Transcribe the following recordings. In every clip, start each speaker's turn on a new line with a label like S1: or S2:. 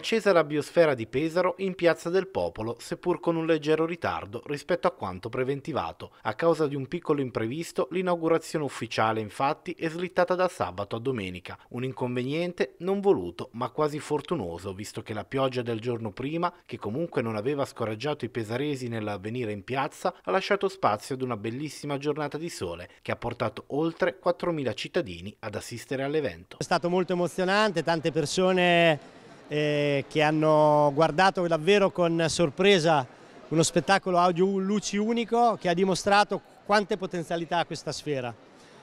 S1: accesa la biosfera di Pesaro in Piazza del Popolo, seppur con un leggero ritardo rispetto a quanto preventivato. A causa di un piccolo imprevisto, l'inaugurazione ufficiale infatti è slittata da sabato a domenica, un inconveniente non voluto ma quasi fortunoso, visto che la pioggia del giorno prima, che comunque non aveva scoraggiato i pesaresi nell'avvenire in piazza, ha lasciato spazio ad una bellissima giornata di sole che ha portato oltre 4.000 cittadini ad assistere all'evento.
S2: È stato molto emozionante, tante persone eh, che hanno guardato davvero con sorpresa uno spettacolo audio luci unico che ha dimostrato quante potenzialità ha questa sfera.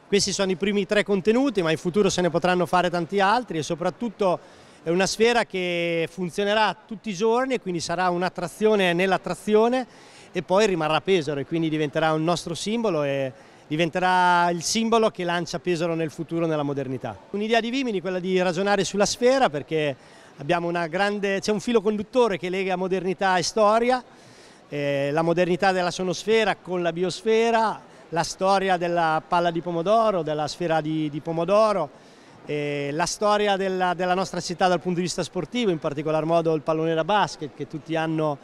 S2: Questi sono i primi tre contenuti, ma in futuro se ne potranno fare tanti altri e soprattutto è una sfera che funzionerà tutti i giorni e quindi sarà un'attrazione nell'attrazione e poi rimarrà Pesaro e quindi diventerà un nostro simbolo e diventerà il simbolo che lancia Pesaro nel futuro, nella modernità. Un'idea di Vimini, quella di ragionare sulla sfera perché abbiamo una Grande, c'è un filo conduttore che lega modernità e storia, eh, la modernità della sonosfera con la biosfera, la storia della palla di pomodoro, della sfera di, di pomodoro, eh, la storia della, della, nostra città dal punto di vista sportivo, in particolar modo il pallone da basket che tutti hanno,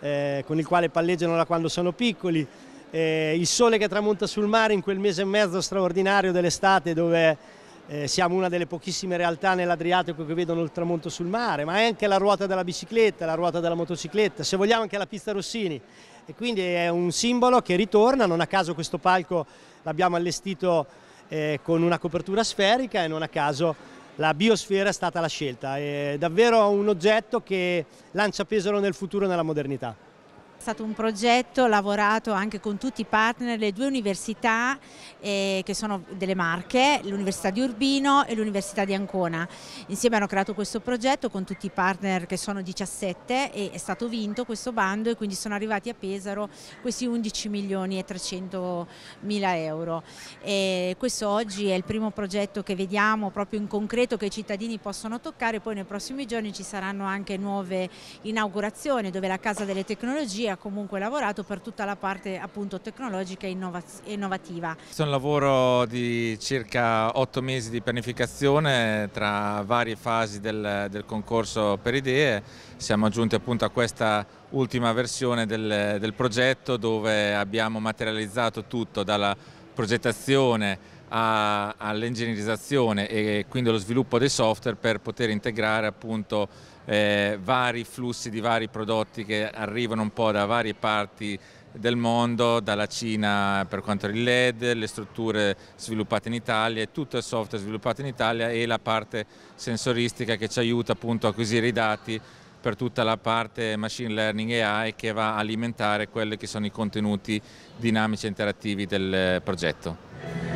S2: eh, con il quale palleggiano da quando sono piccoli, eh, il sole che tramonta sul mare in quel mese e mezzo straordinario dell'estate dove eh, siamo una delle pochissime realtà nell'Adriatico che vedono il tramonto sul mare, ma è anche la ruota della bicicletta, la ruota della motocicletta, se vogliamo anche la pista Rossini. E quindi è un simbolo che ritorna, non a caso questo palco l'abbiamo allestito eh, con una copertura sferica e non a caso la biosfera è stata la scelta. È davvero un oggetto che lancia Pesaro nel futuro e nella modernità.
S3: È stato un progetto lavorato anche con tutti i partner, le due università eh, che sono delle Marche, l'Università di Urbino e l'Università di Ancona. Insieme hanno creato questo progetto con tutti i partner che sono 17 e è stato vinto questo bando e quindi sono arrivati a Pesaro questi 11 milioni e 300 mila euro. E questo oggi è il primo progetto che vediamo proprio in concreto che i cittadini possono toccare, poi nei prossimi giorni ci saranno anche nuove inaugurazioni dove la Casa delle Tecnologie ha comunque lavorato per tutta la parte appunto tecnologica e innovativa.
S4: è un lavoro di circa otto mesi di pianificazione tra varie fasi del, del concorso per idee, siamo giunti appunto a questa ultima versione del, del progetto dove abbiamo materializzato tutto dalla progettazione all'ingegnerizzazione e quindi allo sviluppo dei software per poter integrare appunto eh, vari flussi di vari prodotti che arrivano un po' da varie parti del mondo, dalla Cina per quanto riguarda il LED, le strutture sviluppate in Italia, tutto il software sviluppato in Italia e la parte sensoristica che ci aiuta appunto a acquisire i dati per tutta la parte machine learning AI che va a alimentare quelli che sono i contenuti dinamici e interattivi del eh, progetto.